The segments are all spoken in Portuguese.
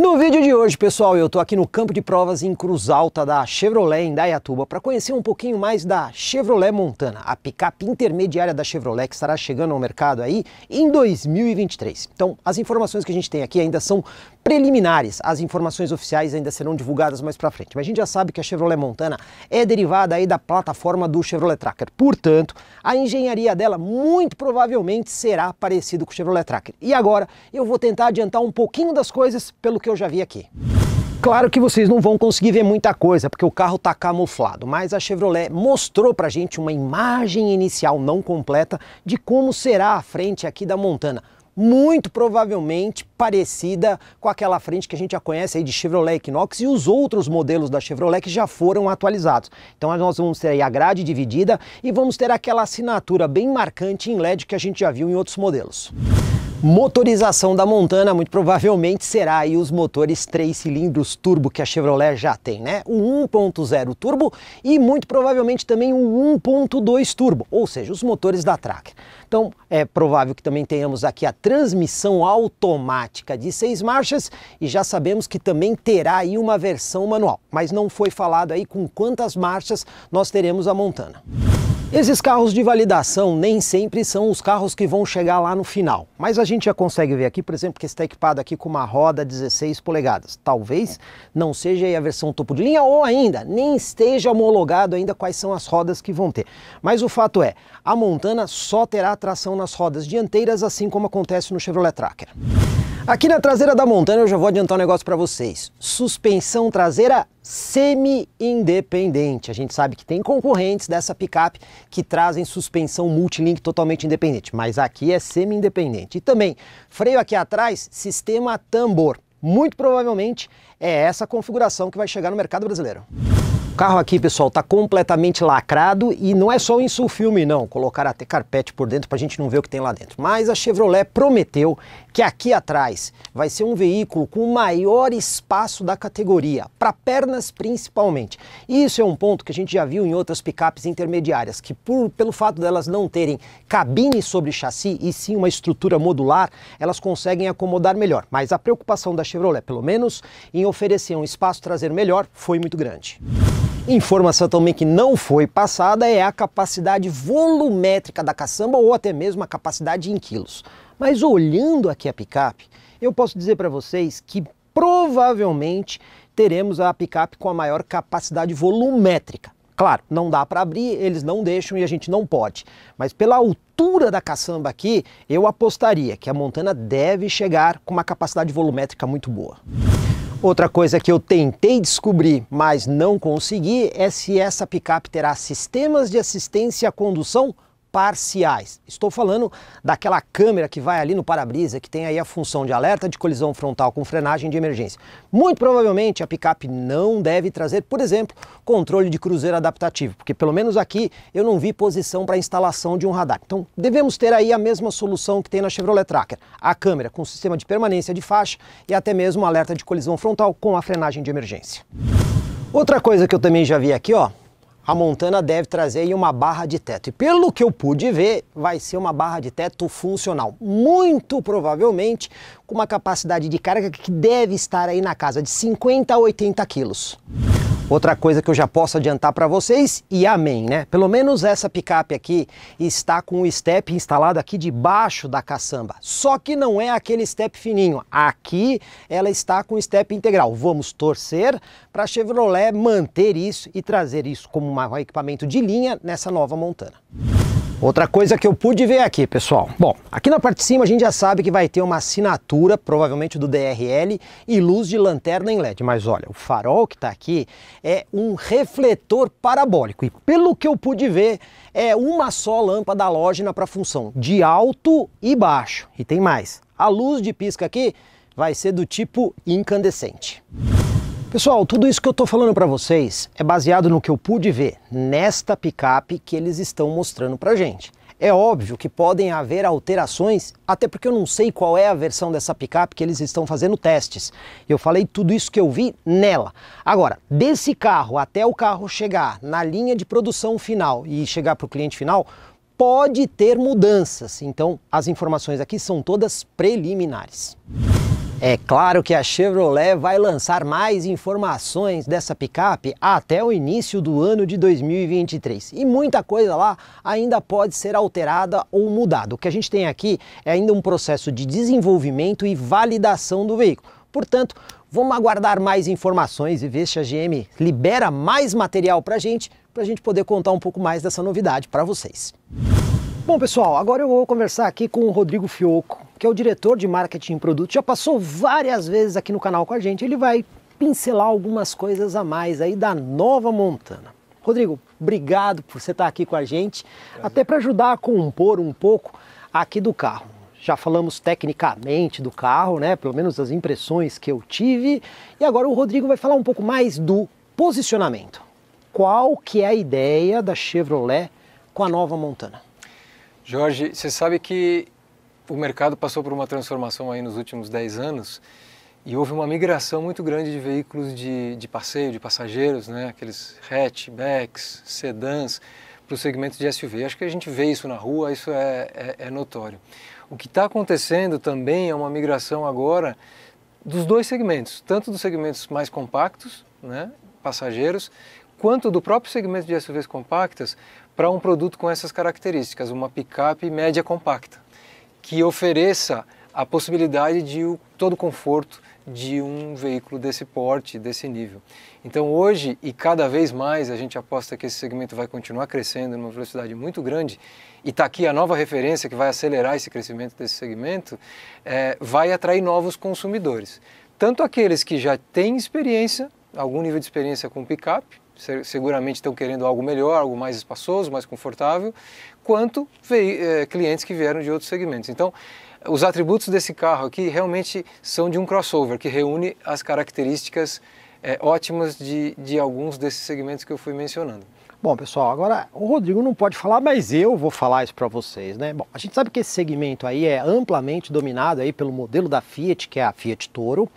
No vídeo de hoje, pessoal, eu estou aqui no campo de provas em Cruz Alta da Chevrolet em Dayatuba para conhecer um pouquinho mais da Chevrolet Montana, a picape intermediária da Chevrolet que estará chegando ao mercado aí em 2023. Então, as informações que a gente tem aqui ainda são preliminares. As informações oficiais ainda serão divulgadas mais para frente. Mas a gente já sabe que a Chevrolet Montana é derivada aí da plataforma do Chevrolet Tracker. Portanto, a engenharia dela muito provavelmente será parecido com o Chevrolet Tracker. E agora eu vou tentar adiantar um pouquinho das coisas pelo que eu já vi aqui. Claro que vocês não vão conseguir ver muita coisa, porque o carro está camuflado, mas a Chevrolet mostrou para gente uma imagem inicial não completa de como será a frente aqui da Montana muito provavelmente parecida com aquela frente que a gente já conhece aí de Chevrolet Equinox e os outros modelos da Chevrolet que já foram atualizados. Então nós vamos ter aí a grade dividida e vamos ter aquela assinatura bem marcante em LED que a gente já viu em outros modelos. Motorização da Montana muito provavelmente será aí os motores três cilindros turbo que a Chevrolet já tem, né? O 1.0 turbo e muito provavelmente também o 1.2 turbo, ou seja, os motores da Tracker. Então é provável que também tenhamos aqui a transmissão automática de seis marchas e já sabemos que também terá aí uma versão manual, mas não foi falado aí com quantas marchas nós teremos a Montana. Esses carros de validação nem sempre são os carros que vão chegar lá no final, mas a gente já consegue ver aqui, por exemplo, que está equipado aqui com uma roda 16 polegadas. Talvez não seja a versão topo de linha ou ainda nem esteja homologado ainda quais são as rodas que vão ter. Mas o fato é, a Montana só terá tração nas rodas dianteiras, assim como acontece no Chevrolet Tracker. Aqui na traseira da montanha eu já vou adiantar um negócio para vocês. Suspensão traseira semi-independente. A gente sabe que tem concorrentes dessa picape que trazem suspensão multilink totalmente independente, mas aqui é semi-independente. E também freio aqui atrás, sistema tambor. Muito provavelmente é essa configuração que vai chegar no mercado brasileiro. O carro aqui, pessoal, está completamente lacrado e não é só o insulfilme, não. Colocaram até carpete por dentro para a gente não ver o que tem lá dentro. Mas a Chevrolet prometeu que aqui atrás vai ser um veículo com o maior espaço da categoria, para pernas principalmente. Isso é um ponto que a gente já viu em outras picapes intermediárias, que por, pelo fato delas não terem cabine sobre chassi e sim uma estrutura modular, elas conseguem acomodar melhor. Mas a preocupação da Chevrolet, pelo menos em oferecer um espaço traseiro melhor, foi muito grande. Informação também que não foi passada é a capacidade volumétrica da caçamba ou até mesmo a capacidade em quilos. Mas olhando aqui a picape, eu posso dizer para vocês que provavelmente teremos a picape com a maior capacidade volumétrica. Claro, não dá para abrir, eles não deixam e a gente não pode. Mas pela altura da caçamba aqui, eu apostaria que a Montana deve chegar com uma capacidade volumétrica muito boa. Outra coisa que eu tentei descobrir, mas não consegui, é se essa picape terá sistemas de assistência à condução parciais. Estou falando daquela câmera que vai ali no para-brisa, que tem aí a função de alerta de colisão frontal com frenagem de emergência. Muito provavelmente a picape não deve trazer, por exemplo, controle de cruzeiro adaptativo, porque pelo menos aqui eu não vi posição para instalação de um radar. Então devemos ter aí a mesma solução que tem na Chevrolet Tracker, a câmera com sistema de permanência de faixa e até mesmo alerta de colisão frontal com a frenagem de emergência. Outra coisa que eu também já vi aqui, ó, a Montana deve trazer aí uma barra de teto. E pelo que eu pude ver, vai ser uma barra de teto funcional. Muito provavelmente com uma capacidade de carga que deve estar aí na casa de 50 a 80 quilos. Outra coisa que eu já posso adiantar para vocês, e amém, né? Pelo menos essa picape aqui está com o step instalado aqui debaixo da caçamba. Só que não é aquele step fininho. Aqui ela está com o step integral. Vamos torcer para a Chevrolet manter isso e trazer isso como um equipamento de linha nessa nova Montana. Outra coisa que eu pude ver aqui, pessoal. Bom, aqui na parte de cima a gente já sabe que vai ter uma assinatura, provavelmente do DRL, e luz de lanterna em LED. Mas olha, o farol que está aqui é um refletor parabólico. E pelo que eu pude ver, é uma só lâmpada halógena para função de alto e baixo. E tem mais. A luz de pisca aqui vai ser do tipo incandescente. Pessoal, tudo isso que eu estou falando para vocês é baseado no que eu pude ver nesta picape que eles estão mostrando para gente. É óbvio que podem haver alterações, até porque eu não sei qual é a versão dessa picape que eles estão fazendo testes. Eu falei tudo isso que eu vi nela. Agora, desse carro até o carro chegar na linha de produção final e chegar para o cliente final, pode ter mudanças. Então, as informações aqui são todas preliminares. É claro que a Chevrolet vai lançar mais informações dessa picape até o início do ano de 2023 e muita coisa lá ainda pode ser alterada ou mudada. O que a gente tem aqui é ainda um processo de desenvolvimento e validação do veículo. Portanto, vamos aguardar mais informações e ver se a GM libera mais material para a gente, para a gente poder contar um pouco mais dessa novidade para vocês. Bom pessoal, agora eu vou conversar aqui com o Rodrigo Fioco, que é o diretor de marketing e produto, já passou várias vezes aqui no canal com a gente. Ele vai pincelar algumas coisas a mais aí da nova Montana. Rodrigo, obrigado por você estar aqui com a gente, Prazer. até para ajudar a compor um pouco aqui do carro. Já falamos tecnicamente do carro, né? Pelo menos as impressões que eu tive. E agora o Rodrigo vai falar um pouco mais do posicionamento. Qual que é a ideia da Chevrolet com a nova Montana? Jorge, você sabe que o mercado passou por uma transformação aí nos últimos 10 anos e houve uma migração muito grande de veículos de, de passeio, de passageiros, né? aqueles hatchbacks, sedãs, para o segmento de SUV. Acho que a gente vê isso na rua, isso é, é, é notório. O que está acontecendo também é uma migração agora dos dois segmentos, tanto dos segmentos mais compactos, né, passageiros, quanto do próprio segmento de SUVs compactas para um produto com essas características, uma picape média compacta que ofereça a possibilidade de o, todo o conforto de um veículo desse porte, desse nível. Então hoje e cada vez mais a gente aposta que esse segmento vai continuar crescendo numa velocidade muito grande e está aqui a nova referência que vai acelerar esse crescimento desse segmento, é, vai atrair novos consumidores. Tanto aqueles que já têm experiência, algum nível de experiência com picape, seguramente estão querendo algo melhor, algo mais espaçoso, mais confortável, quanto eh, clientes que vieram de outros segmentos. Então, os atributos desse carro aqui realmente são de um crossover, que reúne as características é, ótimas de, de alguns desses segmentos que eu fui mencionando. Bom, pessoal, agora o Rodrigo não pode falar, mas eu vou falar isso para vocês, né? Bom, a gente sabe que esse segmento aí é amplamente dominado aí pelo modelo da Fiat, que é a Fiat Toro.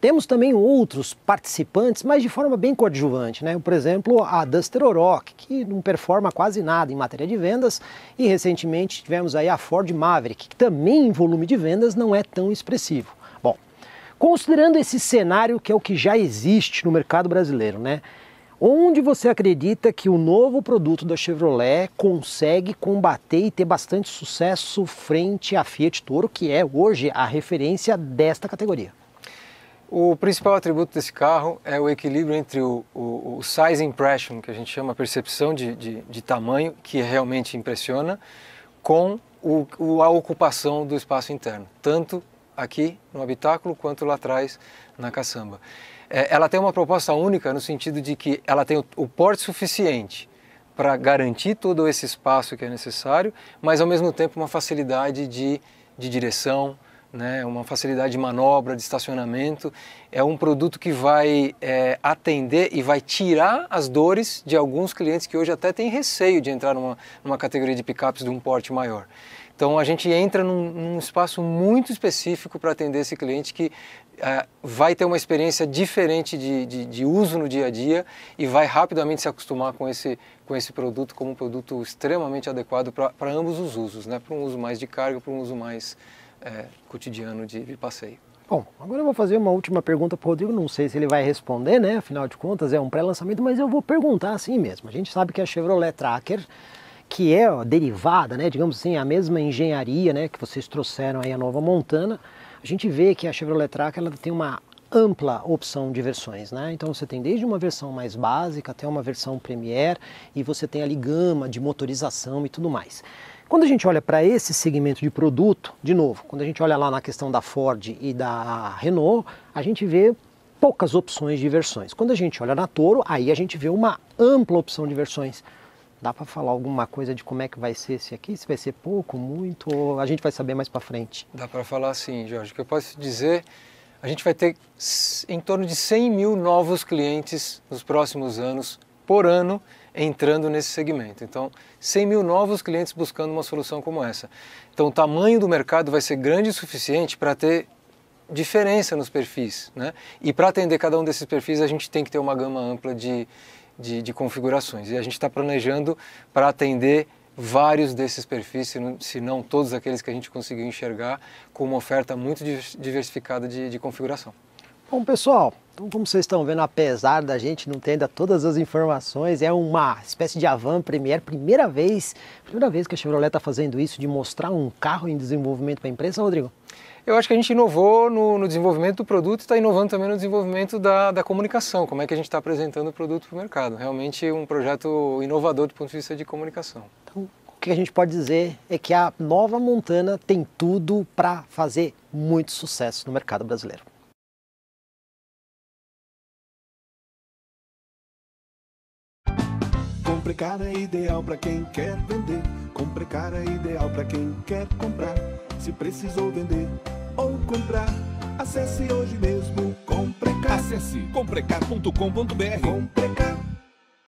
Temos também outros participantes, mas de forma bem coadjuvante, né? Por exemplo, a Duster Oroch, que não performa quase nada em matéria de vendas, e recentemente tivemos aí a Ford Maverick, que também em volume de vendas não é tão expressivo. Bom, considerando esse cenário que é o que já existe no mercado brasileiro, né? Onde você acredita que o novo produto da Chevrolet consegue combater e ter bastante sucesso frente à Fiat Toro, que é hoje a referência desta categoria? O principal atributo desse carro é o equilíbrio entre o, o, o size impression, que a gente chama percepção de, de, de, tamanho, que realmente impressiona, com o, a ocupação do espaço interno, tanto aqui no habitáculo quanto lá atrás na caçamba. É, ela tem uma proposta única no sentido de que ela tem o, o porte suficiente para garantir todo esse espaço que é necessário, mas ao mesmo tempo uma facilidade de, de direção, né, uma facilidade de manobra, de estacionamento. É um produto que vai é, atender e vai tirar as dores de alguns clientes que hoje até têm receio de entrar numa, numa categoria de picapes de um porte maior. Então a gente entra num, num espaço muito específico para atender esse cliente que uh, vai ter uma experiência diferente de, de, de, uso no dia a dia e vai rapidamente se acostumar com esse, com esse produto como um produto extremamente adequado para ambos os usos, né? para um uso mais de carga, para um uso mais eh, cotidiano de, de passeio. Bom, agora eu vou fazer uma última pergunta para o Rodrigo, não sei se ele vai responder, né? Afinal de contas é um pré-lançamento, mas eu vou perguntar assim mesmo. A gente sabe que a Chevrolet Tracker que é ó, derivada, né, digamos assim, a mesma engenharia né, que vocês trouxeram aí a Nova Montana, a gente vê que a Chevrolet Track ela tem uma ampla opção de versões, né? Então você tem desde uma versão mais básica até uma versão Premier e você tem ali gama de motorização e tudo mais. Quando a gente olha para esse segmento de produto, de novo, quando a gente olha lá na questão da Ford e da Renault, a gente vê poucas opções de versões. Quando a gente olha na Toro, aí a gente vê uma ampla opção de versões Dá para falar alguma coisa de como é que vai ser esse aqui? Se vai ser pouco, muito, ou a gente vai saber mais para frente? Dá para falar sim, Jorge. O que eu posso dizer, a gente vai ter em torno de 100 mil novos clientes nos próximos anos, por ano, entrando nesse segmento. Então, 100 mil novos clientes buscando uma solução como essa. Então, o tamanho do mercado vai ser grande o suficiente para ter diferença nos perfis. Né? E para atender cada um desses perfis, a gente tem que ter uma gama ampla de, de, de configurações. E a gente está planejando para atender vários desses perfis, se não todos aqueles que a gente conseguiu enxergar, com uma oferta muito diversificada de, de configuração. Bom, pessoal, então, como vocês estão vendo, apesar da gente não ter ainda todas as informações, é uma espécie de avant premiere, primeira vez, primeira vez que a Chevrolet está fazendo isso, de mostrar um carro em desenvolvimento para a imprensa, Rodrigo? Eu acho que a gente inovou no, no desenvolvimento do produto e está inovando também no desenvolvimento da, da comunicação, como é que a gente está apresentando o produto para o mercado. Realmente um projeto inovador do ponto de vista de comunicação. Então, o que a gente pode dizer é que a nova Montana tem tudo para fazer muito sucesso no mercado brasileiro. Compre é ideal para quem quer vender. Compre é ideal para quem quer comprar. Se precisou vender ou comprar, acesse hoje mesmo Comprecar. Acesse comprecar.com.br. Comprecar.